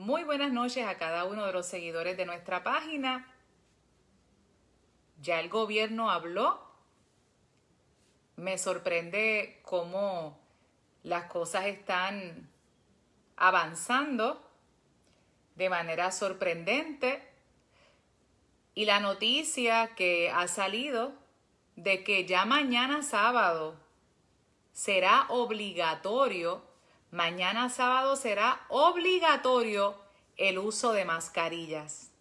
Muy buenas noches a cada uno de los seguidores de nuestra página. Ya el gobierno habló. Me sorprende cómo las cosas están avanzando de manera sorprendente. Y la noticia que ha salido de que ya mañana sábado será obligatorio Mañana sábado será obligatorio el uso de mascarillas.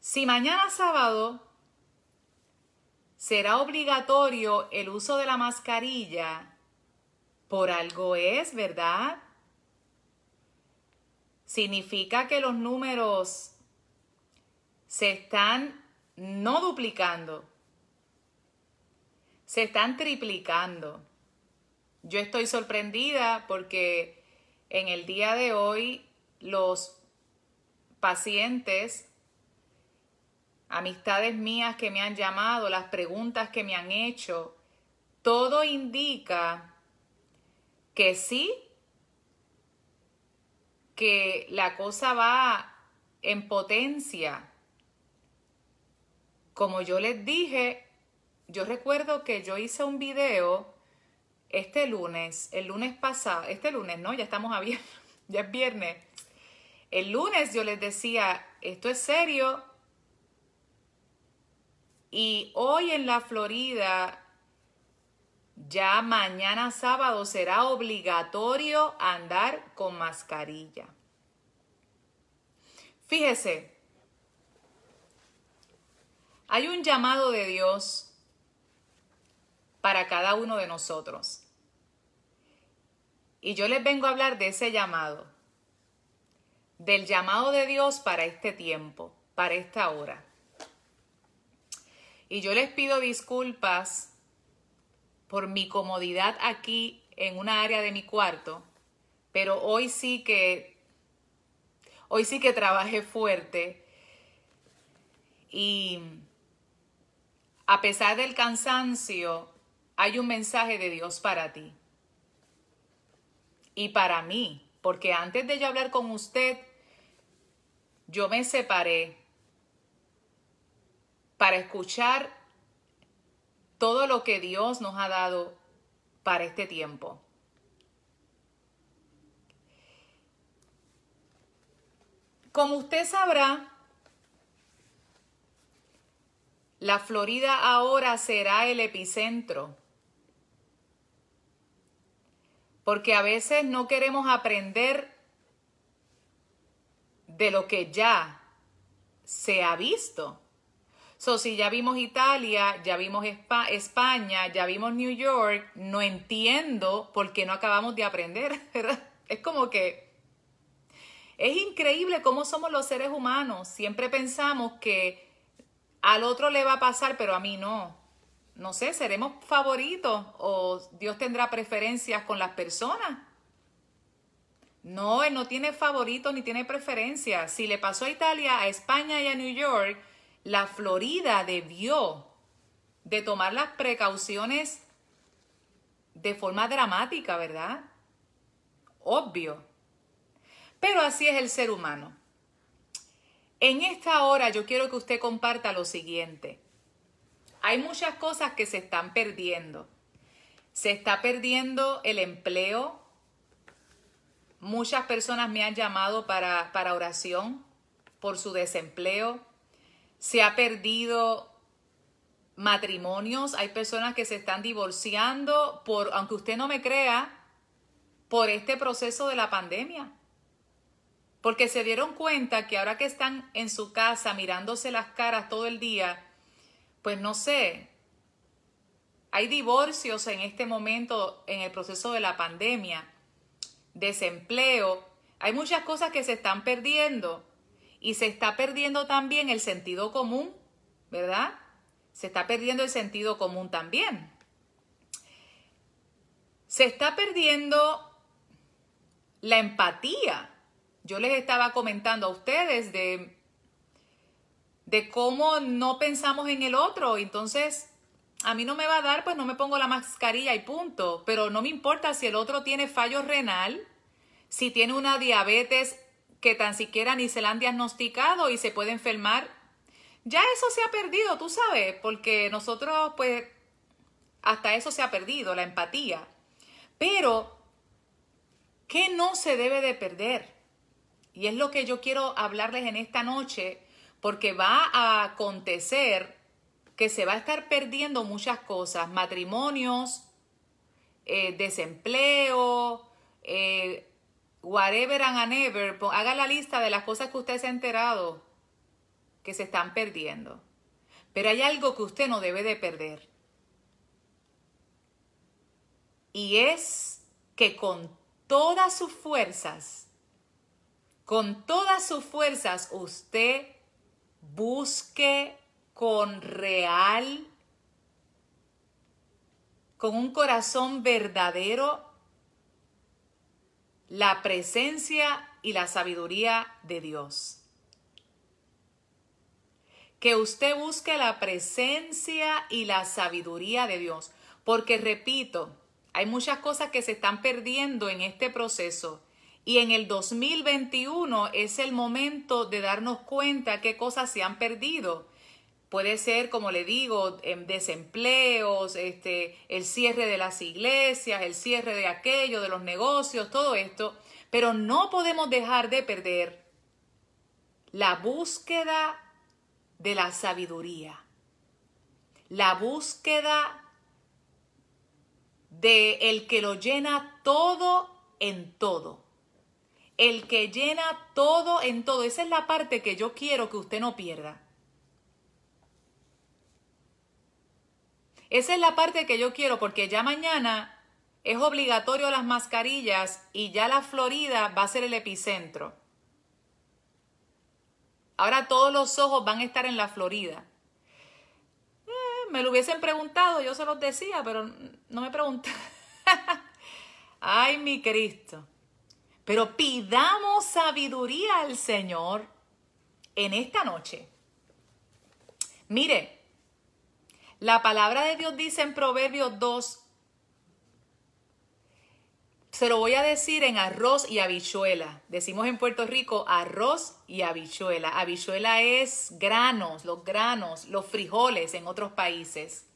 Si mañana sábado será obligatorio el uso de la mascarilla, por algo es, ¿verdad? Significa que los números se están no duplicando, se están triplicando. Yo estoy sorprendida porque en el día de hoy los pacientes, amistades mías que me han llamado, las preguntas que me han hecho, todo indica que sí, que la cosa va en potencia. Como yo les dije, yo recuerdo que yo hice un video este lunes, el lunes pasado, este lunes, ¿no? Ya estamos a ya es viernes. El lunes yo les decía, esto es serio. Y hoy en la Florida, ya mañana sábado será obligatorio andar con mascarilla. Fíjese, hay un llamado de Dios para cada uno de nosotros. Y yo les vengo a hablar de ese llamado, del llamado de Dios para este tiempo, para esta hora. Y yo les pido disculpas por mi comodidad aquí en una área de mi cuarto, pero hoy sí que hoy sí que trabajé fuerte y a pesar del cansancio hay un mensaje de Dios para ti y para mí, porque antes de yo hablar con usted, yo me separé para escuchar todo lo que Dios nos ha dado para este tiempo. Como usted sabrá, la Florida ahora será el epicentro porque a veces no queremos aprender de lo que ya se ha visto. So, si ya vimos Italia, ya vimos España, ya vimos New York, no entiendo por qué no acabamos de aprender, Es como que es increíble cómo somos los seres humanos. Siempre pensamos que al otro le va a pasar, pero a mí no no sé, seremos favoritos o Dios tendrá preferencias con las personas. No, Él no tiene favoritos ni tiene preferencias. Si le pasó a Italia, a España y a New York, la Florida debió de tomar las precauciones de forma dramática, ¿verdad? Obvio. Pero así es el ser humano. En esta hora yo quiero que usted comparta lo siguiente hay muchas cosas que se están perdiendo. Se está perdiendo el empleo. Muchas personas me han llamado para, para oración por su desempleo. Se ha perdido matrimonios, hay personas que se están divorciando por, aunque usted no me crea, por este proceso de la pandemia. Porque se dieron cuenta que ahora que están en su casa mirándose las caras todo el día, pues no sé, hay divorcios en este momento en el proceso de la pandemia, desempleo, hay muchas cosas que se están perdiendo y se está perdiendo también el sentido común, ¿verdad? Se está perdiendo el sentido común también. Se está perdiendo la empatía. Yo les estaba comentando a ustedes de de cómo no pensamos en el otro. Entonces, a mí no me va a dar, pues no me pongo la mascarilla y punto. Pero no me importa si el otro tiene fallo renal, si tiene una diabetes que tan siquiera ni se la han diagnosticado y se puede enfermar. Ya eso se ha perdido, tú sabes, porque nosotros, pues, hasta eso se ha perdido, la empatía. Pero, ¿qué no se debe de perder? Y es lo que yo quiero hablarles en esta noche porque va a acontecer que se va a estar perdiendo muchas cosas, matrimonios, eh, desempleo, eh, whatever and ever. Haga la lista de las cosas que usted se ha enterado que se están perdiendo. Pero hay algo que usted no debe de perder. Y es que con todas sus fuerzas, con todas sus fuerzas, usted busque con real, con un corazón verdadero, la presencia y la sabiduría de Dios. Que usted busque la presencia y la sabiduría de Dios. Porque repito, hay muchas cosas que se están perdiendo en este proceso y en el 2021 es el momento de darnos cuenta qué cosas se han perdido. Puede ser, como le digo, em, desempleos, este, el cierre de las iglesias, el cierre de aquello, de los negocios, todo esto. Pero no podemos dejar de perder la búsqueda de la sabiduría, la búsqueda de el que lo llena todo en todo el que llena todo en todo. Esa es la parte que yo quiero que usted no pierda. Esa es la parte que yo quiero porque ya mañana es obligatorio las mascarillas y ya la Florida va a ser el epicentro. Ahora todos los ojos van a estar en la Florida. Eh, me lo hubiesen preguntado, yo se los decía, pero no me preguntan. Ay, mi Cristo. Pero pidamos sabiduría al Señor en esta noche. Mire, la palabra de Dios dice en Proverbios 2, se lo voy a decir en arroz y habichuela. Decimos en Puerto Rico arroz y habichuela. Habichuela es granos, los granos, los frijoles en otros países.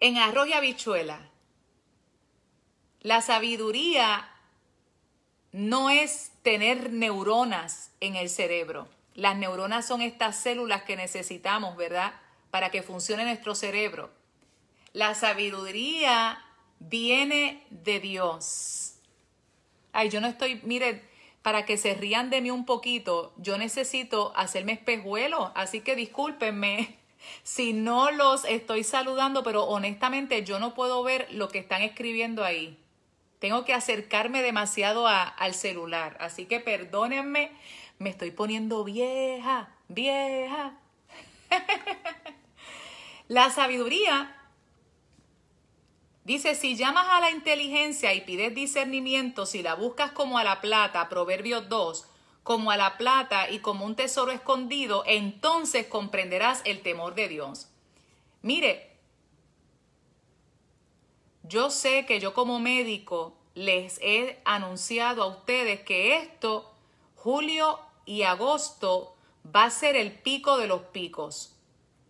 En arroz y habichuela. La sabiduría no es tener neuronas en el cerebro. Las neuronas son estas células que necesitamos, ¿verdad? Para que funcione nuestro cerebro. La sabiduría viene de Dios. Ay, yo no estoy, miren, para que se rían de mí un poquito, yo necesito hacerme espejuelo, así que discúlpenme si no los estoy saludando, pero honestamente yo no puedo ver lo que están escribiendo ahí. Tengo que acercarme demasiado a, al celular. Así que perdónenme, me estoy poniendo vieja, vieja. la sabiduría dice, si llamas a la inteligencia y pides discernimiento, si la buscas como a la plata, Proverbios 2, como a la plata y como un tesoro escondido, entonces comprenderás el temor de Dios. Mire, yo sé que yo como médico les he anunciado a ustedes que esto, julio y agosto, va a ser el pico de los picos.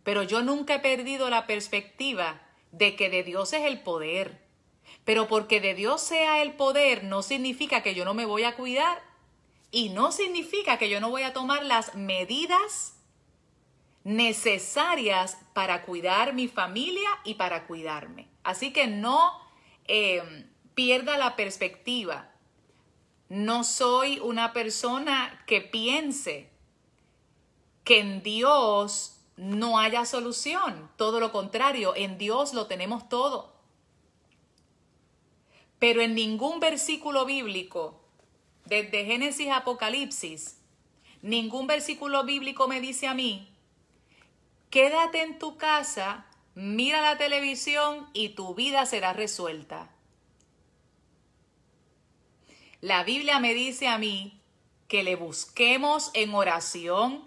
Pero yo nunca he perdido la perspectiva de que de Dios es el poder. Pero porque de Dios sea el poder no significa que yo no me voy a cuidar y no significa que yo no voy a tomar las medidas necesarias para cuidar mi familia y para cuidarme. Así que no eh, pierda la perspectiva. No soy una persona que piense que en Dios no haya solución. Todo lo contrario, en Dios lo tenemos todo. Pero en ningún versículo bíblico, desde Génesis a Apocalipsis, ningún versículo bíblico me dice a mí, quédate en tu casa mira la televisión y tu vida será resuelta. La Biblia me dice a mí que le busquemos en oración,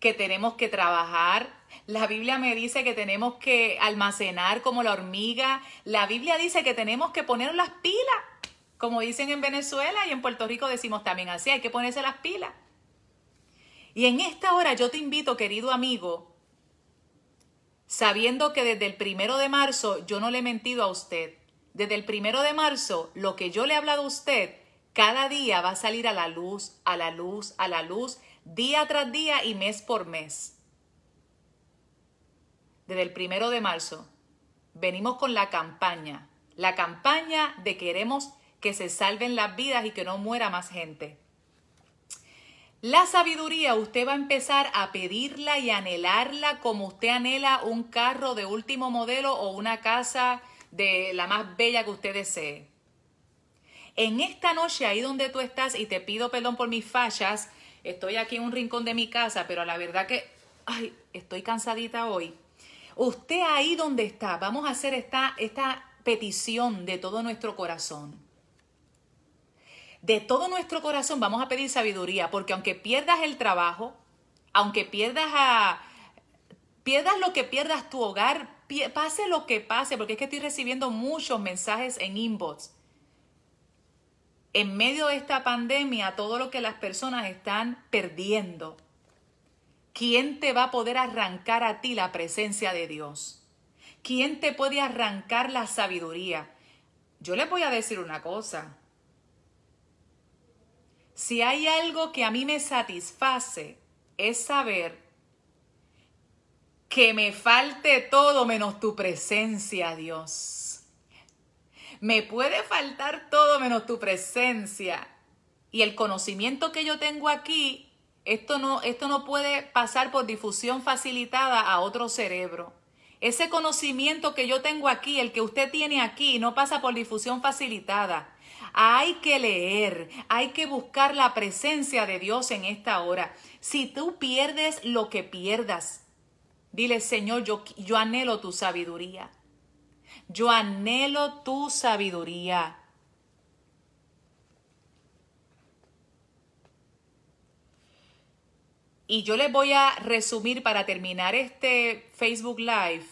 que tenemos que trabajar. La Biblia me dice que tenemos que almacenar como la hormiga. La Biblia dice que tenemos que poner las pilas. Como dicen en Venezuela y en Puerto Rico decimos también así, hay que ponerse las pilas. Y en esta hora yo te invito, querido amigo, sabiendo que desde el primero de marzo yo no le he mentido a usted. Desde el primero de marzo, lo que yo le he hablado a usted, cada día va a salir a la luz, a la luz, a la luz, día tras día y mes por mes. Desde el primero de marzo, venimos con la campaña, la campaña de queremos que se salven las vidas y que no muera más gente. La sabiduría usted va a empezar a pedirla y anhelarla como usted anhela un carro de último modelo o una casa de la más bella que usted desee. En esta noche, ahí donde tú estás, y te pido perdón por mis fallas, estoy aquí en un rincón de mi casa, pero la verdad que estoy cansadita hoy. Usted ahí donde está, vamos a hacer esta, esta petición de todo nuestro corazón. De todo nuestro corazón vamos a pedir sabiduría, porque aunque pierdas el trabajo, aunque pierdas a, pierdas lo que pierdas tu hogar, pase lo que pase, porque es que estoy recibiendo muchos mensajes en inbox. En medio de esta pandemia, todo lo que las personas están perdiendo, ¿quién te va a poder arrancar a ti la presencia de Dios? ¿Quién te puede arrancar la sabiduría? Yo le voy a decir una cosa, si hay algo que a mí me satisface es saber que me falte todo menos tu presencia, Dios. Me puede faltar todo menos tu presencia. Y el conocimiento que yo tengo aquí, esto no, esto no puede pasar por difusión facilitada a otro cerebro. Ese conocimiento que yo tengo aquí, el que usted tiene aquí, no pasa por difusión facilitada. Hay que leer, hay que buscar la presencia de Dios en esta hora. Si tú pierdes lo que pierdas, dile, Señor, yo, yo anhelo tu sabiduría. Yo anhelo tu sabiduría. Y yo les voy a resumir para terminar este Facebook Live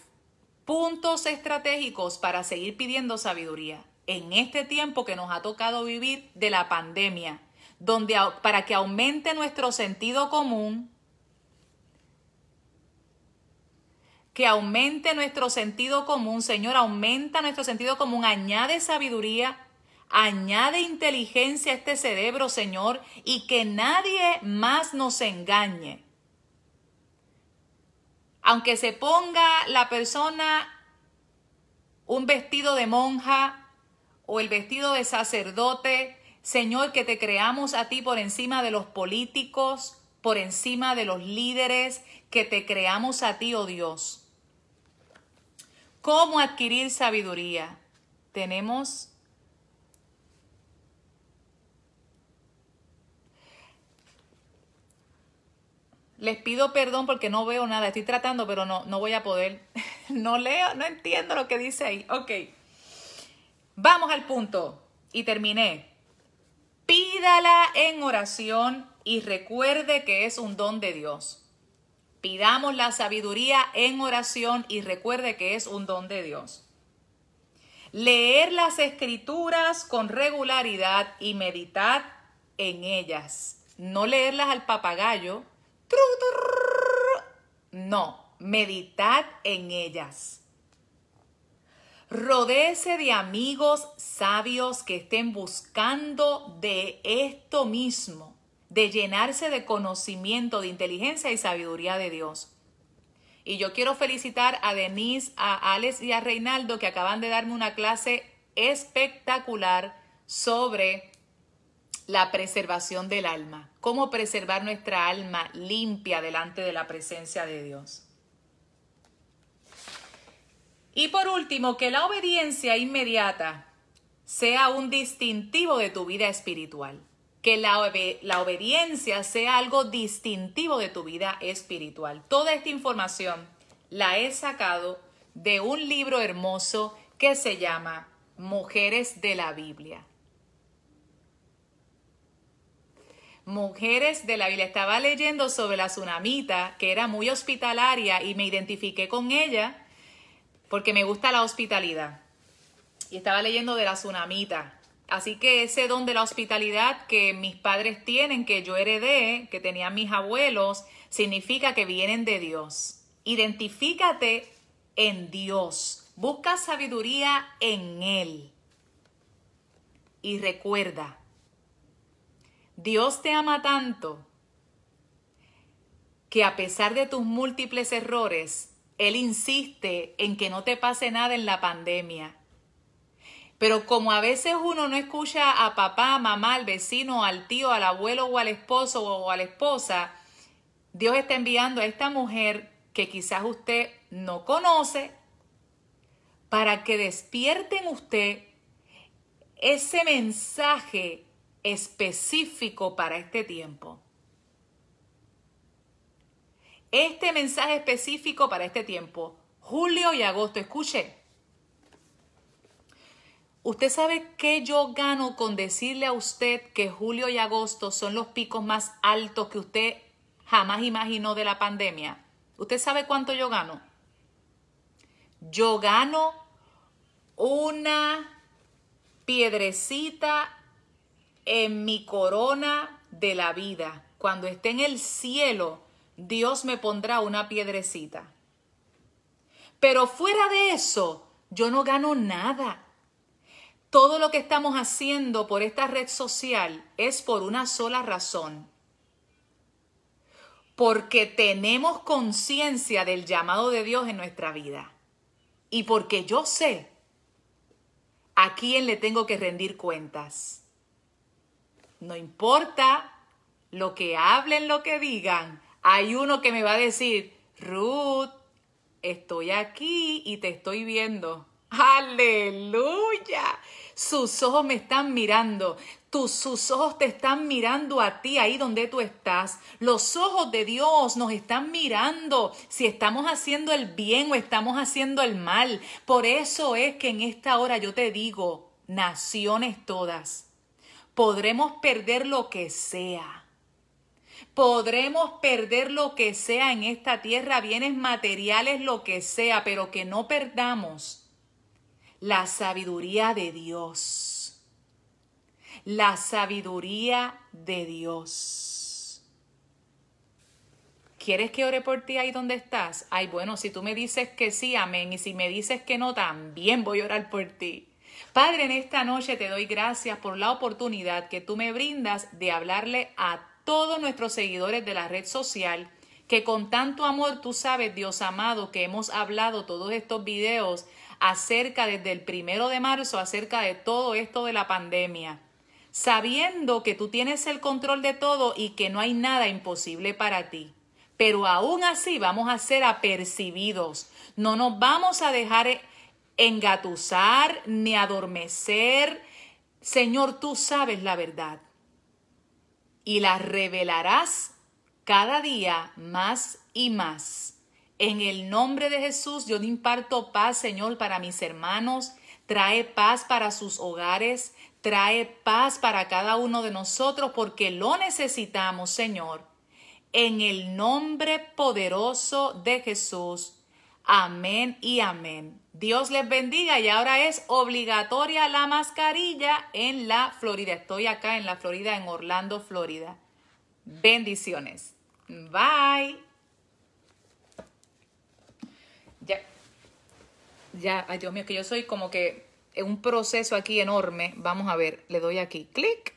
puntos estratégicos para seguir pidiendo sabiduría en este tiempo que nos ha tocado vivir de la pandemia, donde para que aumente nuestro sentido común, que aumente nuestro sentido común, Señor, aumenta nuestro sentido común, añade sabiduría, añade inteligencia a este cerebro, Señor, y que nadie más nos engañe. Aunque se ponga la persona un vestido de monja, o el vestido de sacerdote, Señor, que te creamos a ti por encima de los políticos, por encima de los líderes, que te creamos a ti, oh Dios. ¿Cómo adquirir sabiduría? Tenemos Les pido perdón porque no veo nada, estoy tratando, pero no, no voy a poder. No leo, no entiendo lo que dice ahí. Ok. Vamos al punto. Y terminé. Pídala en oración y recuerde que es un don de Dios. Pidamos la sabiduría en oración y recuerde que es un don de Dios. Leer las escrituras con regularidad y meditar en ellas. No leerlas al papagayo. No, meditad en ellas. Rodéese de amigos sabios que estén buscando de esto mismo, de llenarse de conocimiento, de inteligencia y sabiduría de Dios. Y yo quiero felicitar a Denise, a Alex y a Reinaldo que acaban de darme una clase espectacular sobre la preservación del alma, cómo preservar nuestra alma limpia delante de la presencia de Dios. Y por último, que la obediencia inmediata sea un distintivo de tu vida espiritual. Que la, obediencia sea algo distintivo de tu vida espiritual. Toda esta información la he sacado de un libro hermoso que se llama Mujeres de la Biblia. Mujeres de la Biblia. Estaba leyendo sobre la tsunamita, que era muy hospitalaria, y me identifiqué con ella porque me gusta la hospitalidad. Y estaba leyendo de la tsunamita. Así que ese don de la hospitalidad que mis padres tienen, que yo heredé, que tenían mis abuelos, significa que vienen de Dios. Identifícate en Dios. Busca sabiduría en Él. Y recuerda, Dios te ama tanto que a pesar de tus múltiples errores, él insiste en que no te pase nada en la pandemia. Pero como a veces uno no escucha a papá, mamá, al vecino, al tío, al abuelo o al esposo o a la esposa, Dios está enviando a esta mujer que quizás usted no conoce para que despierte en usted ese mensaje específico para este tiempo este mensaje específico para este tiempo, julio y agosto. Escuche. ¿Usted sabe qué yo gano con decirle a usted que julio y agosto son los picos más altos que usted jamás imaginó de la pandemia? ¿Usted sabe cuánto yo gano? Yo gano una piedrecita en mi corona de la vida. Cuando esté en el cielo, Dios me pondrá una piedrecita. Pero fuera de eso, yo no gano nada. Todo lo que estamos haciendo por esta red social es por una sola razón. Porque tenemos conciencia del llamado de Dios en nuestra vida. Y porque yo sé a quién le tengo que rendir cuentas. No importa lo que hablen, lo que digan, hay uno que me va a decir, Ruth, estoy aquí y te estoy viendo. Aleluya. Sus ojos me están mirando. Tus, sus ojos te están mirando a ti ahí donde tú estás. Los ojos de Dios nos están mirando si estamos haciendo el bien o estamos haciendo el mal. Por eso es que en esta hora yo te digo, naciones todas, podremos perder lo que sea Podremos perder lo que sea en esta tierra, bienes materiales, lo que sea, pero que no perdamos la sabiduría de Dios. La sabiduría de Dios. ¿Quieres que ore por ti ahí donde estás? Ay, bueno, si tú me dices que sí, amén. Y si me dices que no, también voy a orar por ti. Padre, en esta noche te doy gracias por la oportunidad que tú me brindas de hablarle a todos nuestros seguidores de la red social, que con tanto amor tú sabes, Dios amado, que hemos hablado todos estos videos acerca desde el primero de marzo, acerca de todo esto de la pandemia, sabiendo que tú tienes el control de todo y que no hay nada imposible para ti. Pero aún así vamos a ser apercibidos, no nos vamos a dejar engatusar ni adormecer. Señor, tú sabes la verdad y la revelarás cada día más y más. En el nombre de Jesús yo te imparto paz, Señor, para mis hermanos. Trae paz para sus hogares. Trae paz para cada uno de nosotros porque lo necesitamos, Señor. En el nombre poderoso de Jesús. Amén y amén. Dios les bendiga y ahora es obligatoria la mascarilla en la Florida. Estoy acá en la Florida, en Orlando, Florida. Bendiciones. Bye. Ya, ya, ay Dios mío, que yo soy como que un proceso aquí enorme. Vamos a ver, le doy aquí, clic.